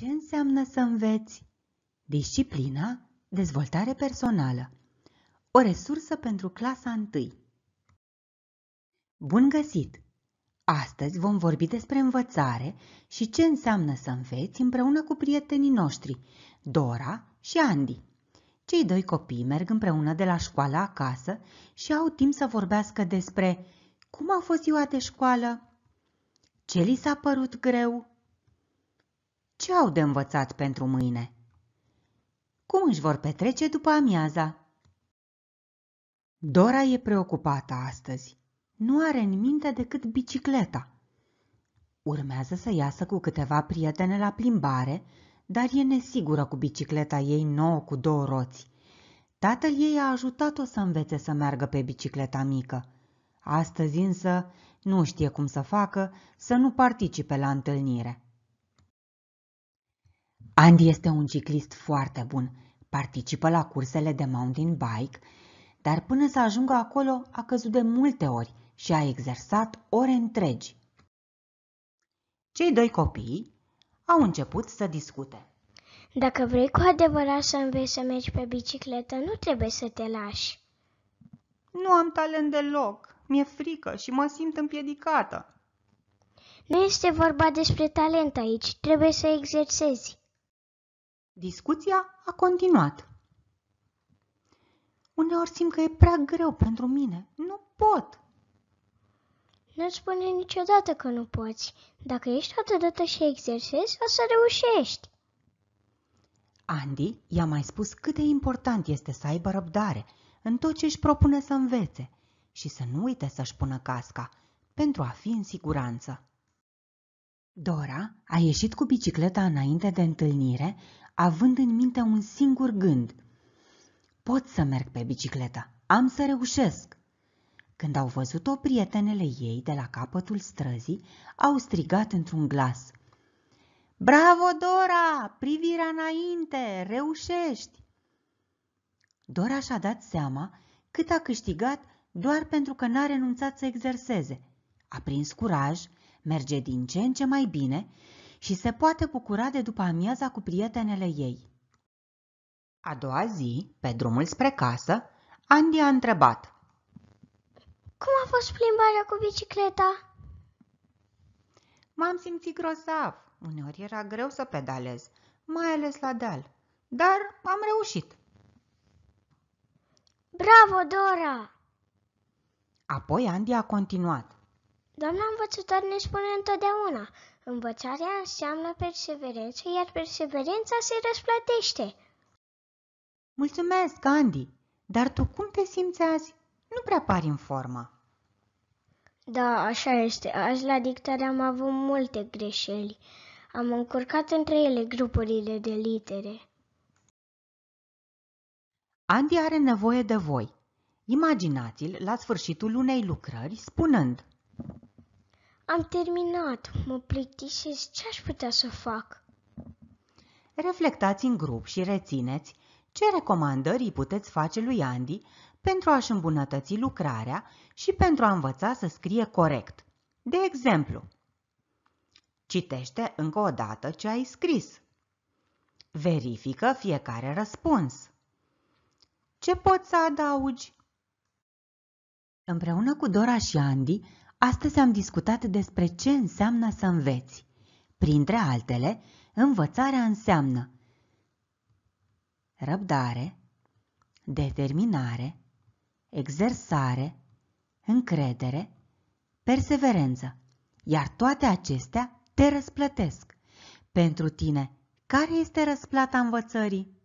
Ce înseamnă să înveți? Disciplina, dezvoltare personală. O resursă pentru clasa 1. Bun găsit! Astăzi vom vorbi despre învățare și ce înseamnă să înveți împreună cu prietenii noștri, Dora și Andy. Cei doi copii merg împreună de la școală acasă și au timp să vorbească despre cum a fost ziua de școală, ce li s-a părut greu, ce au de învățat pentru mâine? Cum își vor petrece după amiaza? Dora e preocupată astăzi. Nu are în minte decât bicicleta. Urmează să iasă cu câteva prietene la plimbare, dar e nesigură cu bicicleta ei nouă cu două roți. Tatăl ei a ajutat-o să învețe să meargă pe bicicleta mică. Astăzi însă nu știe cum să facă să nu participe la întâlnire. Andy este un ciclist foarte bun, participă la cursele de mountain bike, dar până să ajungă acolo a căzut de multe ori și a exersat ore întregi. Cei doi copii au început să discute. Dacă vrei cu adevărat să înveți să mergi pe bicicletă, nu trebuie să te lași. Nu am talent deloc, mi-e frică și mă simt împiedicată. Nu este vorba despre talent aici, trebuie să exersezi. Discuția a continuat. Uneori simt că e prea greu pentru mine. Nu pot! Nu-ți spune niciodată că nu poți. Dacă ești hotărâtă și exersezi, o să reușești. Andy i-a mai spus cât de important este să aibă răbdare în tot ce își propune să învețe și să nu uite să-și pună casca pentru a fi în siguranță. Dora a ieșit cu bicicleta înainte de întâlnire, având în minte un singur gând. Pot să merg pe bicicletă, am să reușesc. Când au văzut-o prietenele ei de la capătul străzii, au strigat într-un glas. Bravo, Dora! Privirea înainte! Reușești! Dora și-a dat seama cât a câștigat doar pentru că n-a renunțat să exerseze. A prins curaj, merge din ce în ce mai bine și se poate bucura de după amiaza cu prietenele ei. A doua zi, pe drumul spre casă, Andy a întrebat. Cum a fost plimbarea cu bicicleta? M-am simțit grozav. Uneori era greu să pedalez, mai ales la deal. Dar am reușit. Bravo, Dora! Apoi Andy a continuat. Doamna învățător ne spune întotdeauna, învățarea înseamnă perseverență, iar perseverența se răsplătește. Mulțumesc, Andy, dar tu cum te simți azi? Nu prea pari în formă. Da, așa este. Azi la dictare am avut multe greșeli. Am încurcat între ele grupurile de litere. Andy are nevoie de voi. Imaginați-l la sfârșitul unei lucrări spunând – am terminat, mă plictisesc, ce aș putea să fac? Reflectați în grup și rețineți ce recomandări îi puteți face lui Andy pentru a-și îmbunătăți lucrarea și pentru a învăța să scrie corect. De exemplu, citește încă o dată ce ai scris. Verifică fiecare răspuns. Ce poți să adaugi? Împreună cu Dora și Andy Astăzi am discutat despre ce înseamnă să înveți. Printre altele, învățarea înseamnă răbdare, determinare, exersare, încredere, perseverență, iar toate acestea te răsplătesc. Pentru tine, care este răsplata învățării?